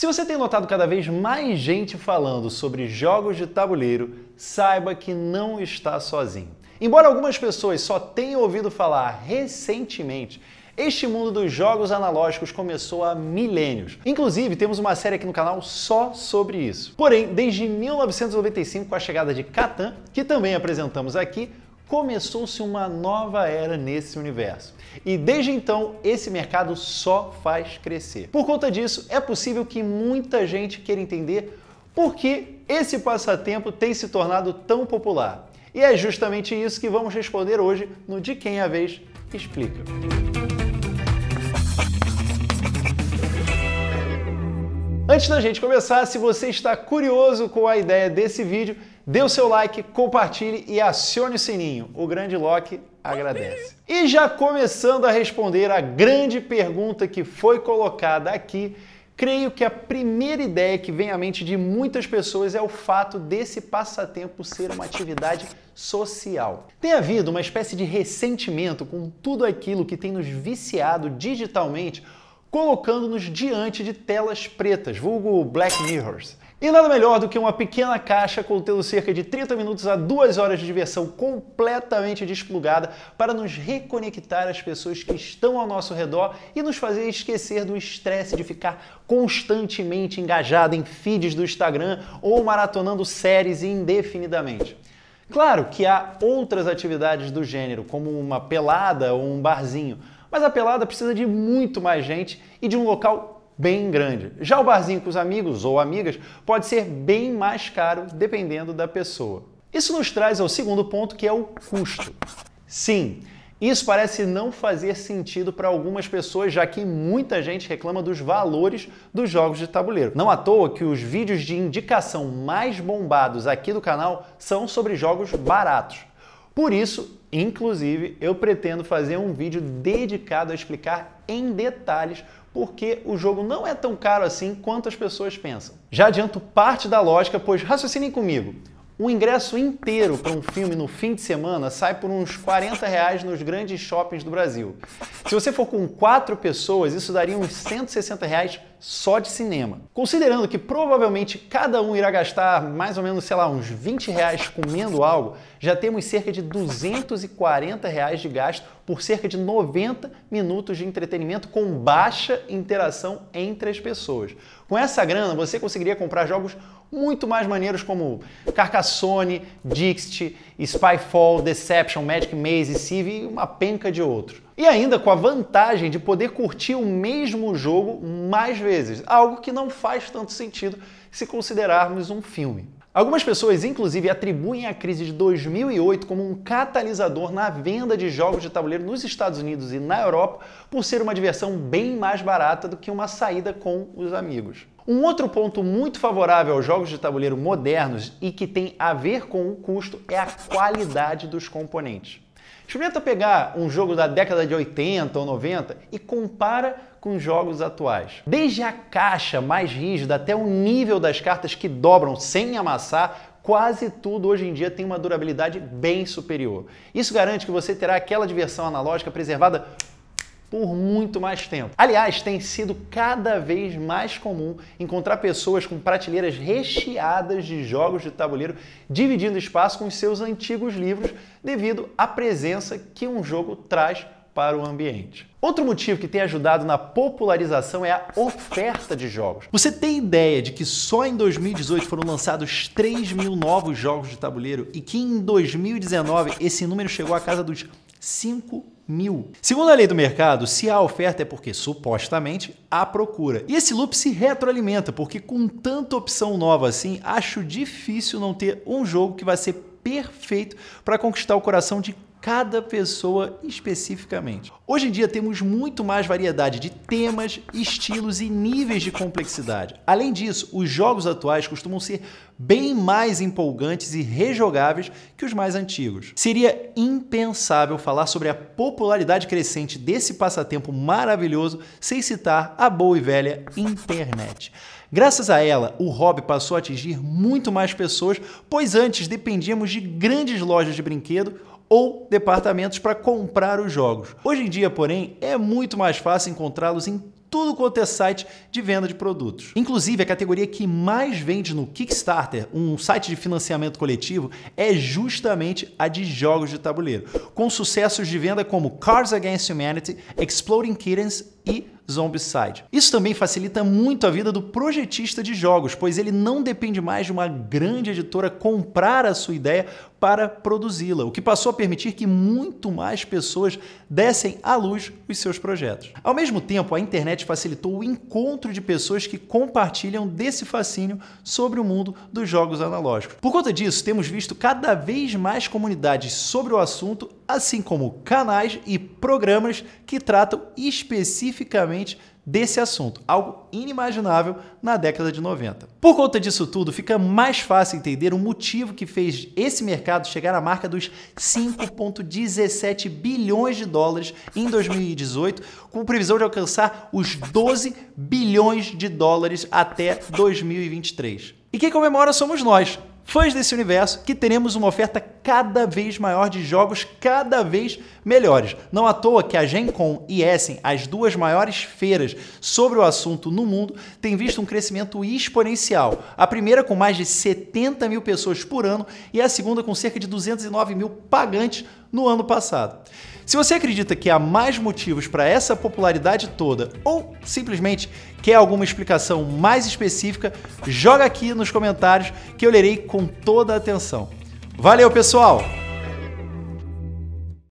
Se você tem notado cada vez mais gente falando sobre jogos de tabuleiro, saiba que não está sozinho. Embora algumas pessoas só tenham ouvido falar recentemente, este mundo dos jogos analógicos começou há milênios. Inclusive, temos uma série aqui no canal só sobre isso. Porém, desde 1995, com a chegada de Catan, que também apresentamos aqui, começou-se uma nova era nesse universo. E desde então, esse mercado só faz crescer. Por conta disso, é possível que muita gente queira entender por que esse passatempo tem se tornado tão popular. E é justamente isso que vamos responder hoje no De Quem é a Vez Explica. Antes da gente começar, se você está curioso com a ideia desse vídeo, Dê o seu like, compartilhe e acione o sininho. O grande Loki agradece. E já começando a responder a grande pergunta que foi colocada aqui, creio que a primeira ideia que vem à mente de muitas pessoas é o fato desse passatempo ser uma atividade social. Tem havido uma espécie de ressentimento com tudo aquilo que tem nos viciado digitalmente colocando-nos diante de telas pretas, vulgo Black Mirrors. E nada melhor do que uma pequena caixa contendo cerca de 30 minutos a 2 horas de diversão completamente desplugada para nos reconectar às pessoas que estão ao nosso redor e nos fazer esquecer do estresse de ficar constantemente engajado em feeds do Instagram ou maratonando séries indefinidamente. Claro que há outras atividades do gênero, como uma pelada ou um barzinho, mas a pelada precisa de muito mais gente e de um local bem grande. Já o barzinho com os amigos ou amigas pode ser bem mais caro dependendo da pessoa. Isso nos traz ao segundo ponto que é o custo. Sim, isso parece não fazer sentido para algumas pessoas, já que muita gente reclama dos valores dos jogos de tabuleiro. Não à toa que os vídeos de indicação mais bombados aqui do canal são sobre jogos baratos. Por isso, inclusive, eu pretendo fazer um vídeo dedicado a explicar em detalhes porque o jogo não é tão caro assim quanto as pessoas pensam. Já adianto parte da lógica, pois raciocinem comigo. Um ingresso inteiro para um filme no fim de semana sai por uns 40 reais nos grandes shoppings do Brasil. Se você for com quatro pessoas, isso daria uns 160 reais só de cinema. Considerando que provavelmente cada um irá gastar mais ou menos, sei lá, uns 20 reais comendo algo, já temos cerca de 240 reais de gasto por cerca de 90 minutos de entretenimento com baixa interação entre as pessoas. Com essa grana, você conseguiria comprar jogos muito mais maneiros como Carcassonne, Dixit, Spyfall, Deception, Magic Maze, Civ e uma penca de outros. E ainda com a vantagem de poder curtir o mesmo jogo mais vezes, algo que não faz tanto sentido se considerarmos um filme. Algumas pessoas, inclusive, atribuem a crise de 2008 como um catalisador na venda de jogos de tabuleiro nos Estados Unidos e na Europa, por ser uma diversão bem mais barata do que uma saída com os amigos. Um outro ponto muito favorável aos jogos de tabuleiro modernos e que tem a ver com o custo é a qualidade dos componentes. Experimenta pegar um jogo da década de 80 ou 90 e compara com jogos atuais. Desde a caixa mais rígida até o nível das cartas que dobram sem amassar, quase tudo hoje em dia tem uma durabilidade bem superior. Isso garante que você terá aquela diversão analógica preservada por muito mais tempo. Aliás, tem sido cada vez mais comum encontrar pessoas com prateleiras recheadas de jogos de tabuleiro dividindo espaço com os seus antigos livros devido à presença que um jogo traz para o ambiente. Outro motivo que tem ajudado na popularização é a oferta de jogos. Você tem ideia de que só em 2018 foram lançados 3 mil novos jogos de tabuleiro e que em 2019 esse número chegou à casa dos 5 mil. Segundo a lei do mercado, se há oferta é porque supostamente há procura. E esse loop se retroalimenta, porque com tanta opção nova assim, acho difícil não ter um jogo que vai ser perfeito para conquistar o coração de cada pessoa especificamente. Hoje em dia temos muito mais variedade de temas, estilos e níveis de complexidade. Além disso, os jogos atuais costumam ser bem mais empolgantes e rejogáveis que os mais antigos. Seria impensável falar sobre a popularidade crescente desse passatempo maravilhoso sem citar a boa e velha internet. Graças a ela, o hobby passou a atingir muito mais pessoas, pois antes dependíamos de grandes lojas de brinquedo ou departamentos para comprar os jogos. Hoje em dia, porém, é muito mais fácil encontrá-los em tudo quanto é site de venda de produtos. Inclusive, a categoria que mais vende no Kickstarter, um site de financiamento coletivo, é justamente a de jogos de tabuleiro, com sucessos de venda como Cards Against Humanity, Exploding Kittens e Zombicide. Isso também facilita muito a vida do projetista de jogos, pois ele não depende mais de uma grande editora comprar a sua ideia para produzi-la, o que passou a permitir que muito mais pessoas dessem à luz os seus projetos. Ao mesmo tempo, a internet facilitou o encontro de pessoas que compartilham desse fascínio sobre o mundo dos jogos analógicos. Por conta disso, temos visto cada vez mais comunidades sobre o assunto assim como canais e programas que tratam especificamente desse assunto, algo inimaginável na década de 90. Por conta disso tudo, fica mais fácil entender o motivo que fez esse mercado chegar à marca dos 5,17 bilhões de dólares em 2018, com previsão de alcançar os 12 bilhões de dólares até 2023. E quem comemora somos nós, fãs desse universo, que teremos uma oferta cada vez maior de jogos cada vez melhores. Não à toa que a Gen Con e Essen, as duas maiores feiras sobre o assunto no mundo, têm visto um crescimento exponencial. A primeira com mais de 70 mil pessoas por ano e a segunda com cerca de 209 mil pagantes no ano passado. Se você acredita que há mais motivos para essa popularidade toda ou simplesmente quer alguma explicação mais específica, joga aqui nos comentários que eu lerei com toda a atenção. Valeu, pessoal!